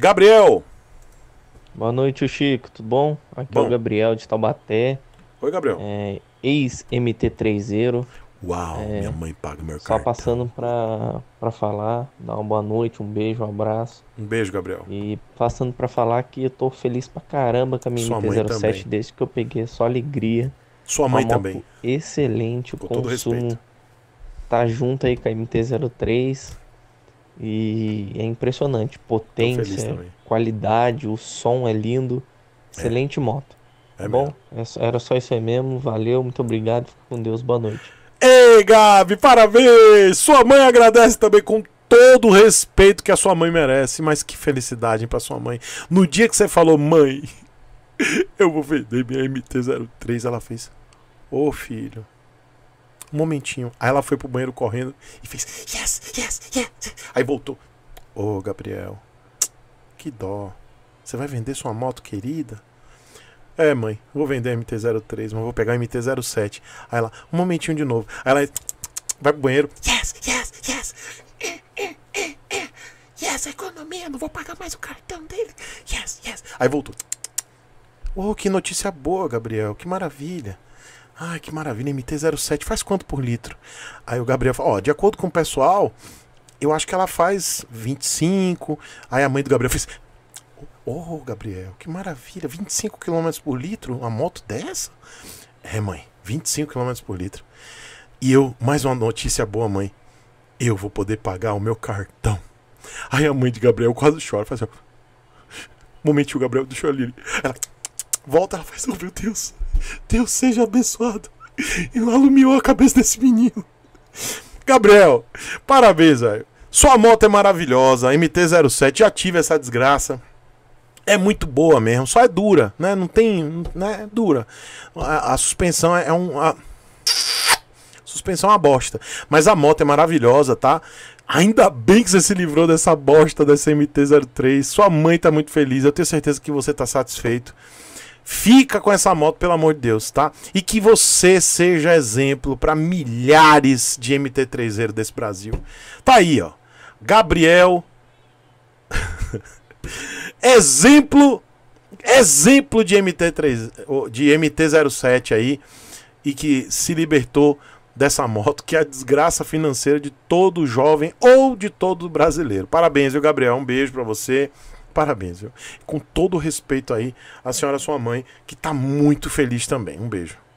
Gabriel! Boa noite, Chico. Tudo bom? Aqui bom. é o Gabriel de Taubaté. Oi, Gabriel. É, Ex-MT30. Uau, é, minha mãe paga meu cartão. Só passando pra, pra falar, dar uma boa noite, um beijo, um abraço. Um beijo, Gabriel. E passando pra falar que eu tô feliz pra caramba com a minha Sua MT-07 desde que eu peguei, só alegria. Sua mãe também. Excelente, o com consumo. Todo respeito. Tá junto aí com a MT-03. E é impressionante. Potência, qualidade, o som é lindo. É. Excelente é. moto. É bom? Mesmo. É era só isso aí mesmo. Valeu, muito obrigado. Fica com Deus, boa noite. Ei, Gabi, parabéns! Sua mãe agradece também com todo o respeito que a sua mãe merece. Mas que felicidade para sua mãe. No dia que você falou, mãe, eu vou vender minha MT-03, ela fez. Ô oh, filho, um momentinho. Aí ela foi pro banheiro correndo e fez yes, yes, yes. Aí voltou. Ô, oh, Gabriel, que dó. Você vai vender sua moto querida? É, mãe, vou vender a MT-03, mas vou pegar a MT-07. Aí ela, um momentinho de novo. Aí ela vai pro banheiro. Yes, yes, yes. Yes, economia, é não vou pagar mais o cartão dele. Yes, yes. Aí voltou. Oh, que notícia boa, Gabriel. Que maravilha. Ai, que maravilha, MT-07 faz quanto por litro? Aí o Gabriel fala, ó, de acordo com o pessoal, eu acho que ela faz 25. Aí a mãe do Gabriel fez, oh, Gabriel, que maravilha, 25 km por litro, uma moto dessa? É, mãe, 25 km por litro. E eu, mais uma notícia boa, mãe, eu vou poder pagar o meu cartão. Aí a mãe de Gabriel quase chora, faz assim, momentinho, o Gabriel deixou ali. Ela volta, ela faz, oh meu Deus. Deus seja abençoado. E alumiou a cabeça desse menino. Gabriel, parabéns, velho. Sua moto é maravilhosa, MT-07, já tive essa desgraça. É muito boa mesmo, só é dura, né? Não tem. Né? É dura. A, a suspensão é, é um. A... Suspensão é uma bosta. Mas a moto é maravilhosa, tá? Ainda bem que você se livrou dessa bosta dessa MT-03. Sua mãe tá muito feliz. Eu tenho certeza que você tá satisfeito. Fica com essa moto, pelo amor de Deus, tá? E que você seja exemplo para milhares de MT3 desse Brasil. Tá aí, ó. Gabriel. exemplo. Exemplo de MT3, de MT-07 aí, e que se libertou dessa moto, que é a desgraça financeira de todo jovem ou de todo brasileiro. Parabéns, viu, Gabriel? Um beijo para você parabéns, viu? Com todo o respeito aí à senhora sua mãe, que tá muito feliz também. Um beijo.